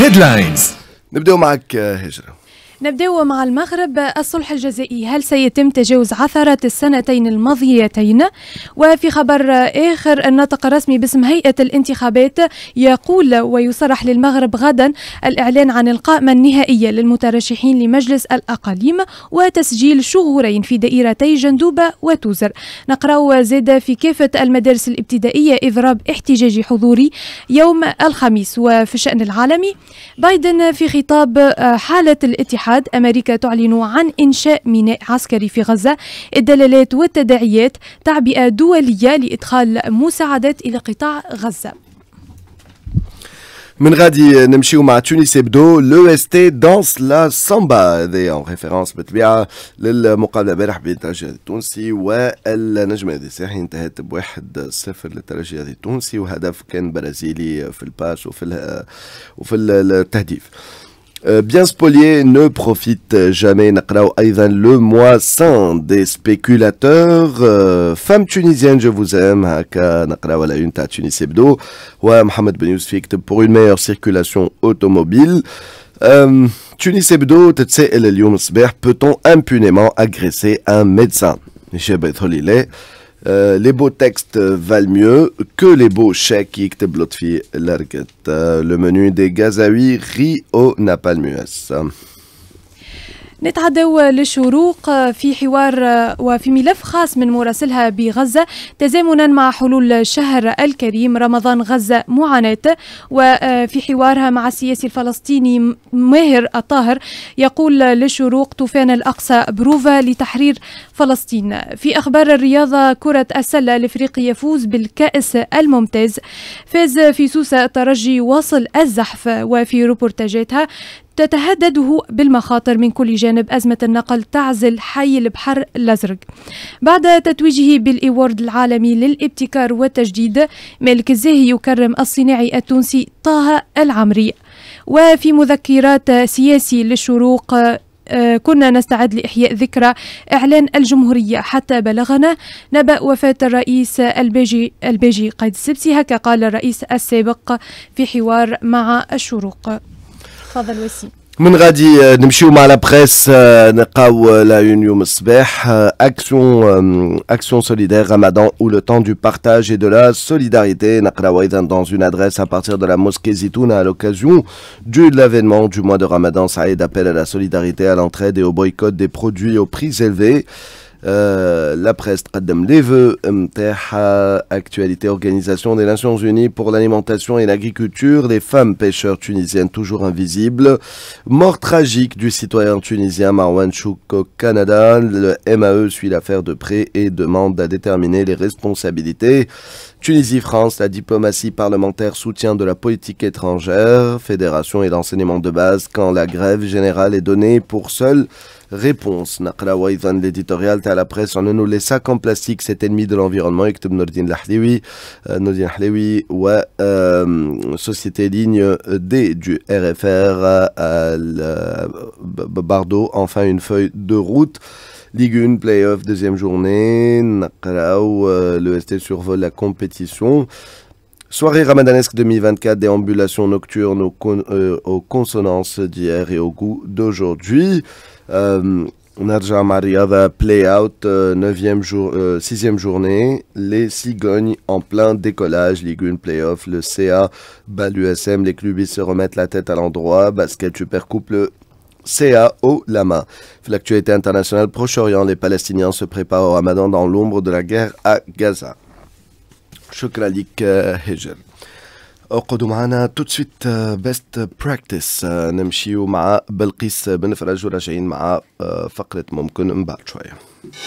هيدلاينز نبدأ معك هجرة. نبدأ مع المغرب الصلح الجزائي هل سيتم تجاوز عثرة السنتين الماضيتين وفي خبر آخر النطق الرسمي باسم هيئة الانتخابات يقول ويصرح للمغرب غدا الإعلان عن القائمة النهائية للمترشحين لمجلس الأقاليم وتسجيل شهورين في دائرتي جندوبة وتوزر نقرأ زاد في كافة المدارس الابتدائية إضراب احتجاجي حضوري يوم الخميس وفي الشأن العالمي بايدن في خطاب حالة الاتحاد الأحد أمريكا تعلن عن إنشاء ميناء عسكري في غزة الدلالات والتداعيات تعبئة دولية لإدخال مساعدات إلى قطاع غزة من غادي نمشيو مع تونس بدو لو اس تي دانس لا سامبا هذايا اون ريفيرونس بالطبيعه للمقابله البارح بين الترجي التونسي والنجم صحيح انتهت بواحد صفر للترجي التونسي وهدف كان برازيلي في الباس وفي وفي التهديف Euh, bien spolié ne profite jamais. Naqrao Aïdan, le mois saint des spéculateurs. Euh, femme tunisienne, je vous aime. Haka Naqrao la une ta Tunis Hebdo. Ouais, Mohamed ben pour une meilleure circulation automobile. Euh, Tunis Hebdo, el El peut-on impunément agresser un médecin euh, les beaux textes valent mieux que les beaux chèques euh, le menu des Gazaouis rit au Napalmuès. نتعدوا للشروق في حوار وفي ملف خاص من مراسلها بغزة تزامنا مع حلول الشهر الكريم رمضان غزة معاناة وفي حوارها مع السياسي الفلسطيني ماهر الطاهر يقول للشروق طوفان الأقصى بروفا لتحرير فلسطين في أخبار الرياضة كرة السلة الإفريقي يفوز بالكأس الممتاز فاز في سوسة الترجي واصل الزحف وفي روبورتاجاتها تتهدده بالمخاطر من كل جانب أزمة النقل تعزل حي البحر الأزرق بعد تتويجه بالإيورد العالمي للابتكار والتجديد ملك الزاهي يكرم الصناعي التونسي طه العمري وفي مذكرات سياسي للشروق آه، كنا نستعد لإحياء ذكرى إعلان الجمهورية حتى بلغنا نبأ وفاة الرئيس الباجي الباجي قيد السبسي هكا قال الرئيس السابق في حوار مع الشروق Mounradi, وسيم à غادي presse, مع la بريس temps du partage et de la solidarité نقراو dans une adresse à partir de la mosquée Zitouna à l'occasion du l'avènement du mois de Ramadan Ça Saïd d'appel à la solidarité à l'entraide et au boycott des produits aux prix élevés euh, la presse Adam Leveux, vœux euh, actualité organisation des Nations Unies pour l'alimentation et l'agriculture les femmes pêcheurs tunisiennes toujours invisibles mort tragique du citoyen tunisien Marwan Chouk Canada le MAE suit l'affaire de près et demande à déterminer les responsabilités Tunisie-France, la diplomatie parlementaire soutien de la politique étrangère, fédération et l'enseignement de base quand la grève générale est donnée pour seule. Réponse. L'éditorial à la presse, on ne nous laisse qu'en plastique cet ennemi de l'environnement. Nordin Lahliwi, Nordin société ligne euh, D du RFR, euh, euh, Bardo, enfin une feuille de route. Ligue 1, playoff, deuxième journée. l'EST le survole la compétition. Soirée ramadanesque 2024, déambulation nocturne aux consonances d'hier et au goût d'aujourd'hui. Euh, Narja Mariada play-out, e euh, jour, euh, journée. Les Cigognes en plein décollage. Ligue 1 Playoff, le CA bat l'USM. Les clubs se remettent la tête à l'endroit. Basket le CA au Lama. L'actualité internationale Proche-Orient, les Palestiniens se préparent au Ramadan dans l'ombre de la guerre à Gaza. Chokralik Hegel. اقعدوا معنا توت سويت بيست براكتس نمشيو مع بلقيس بن فرج وراجعين مع uh, فقره ممكن من بعد شويه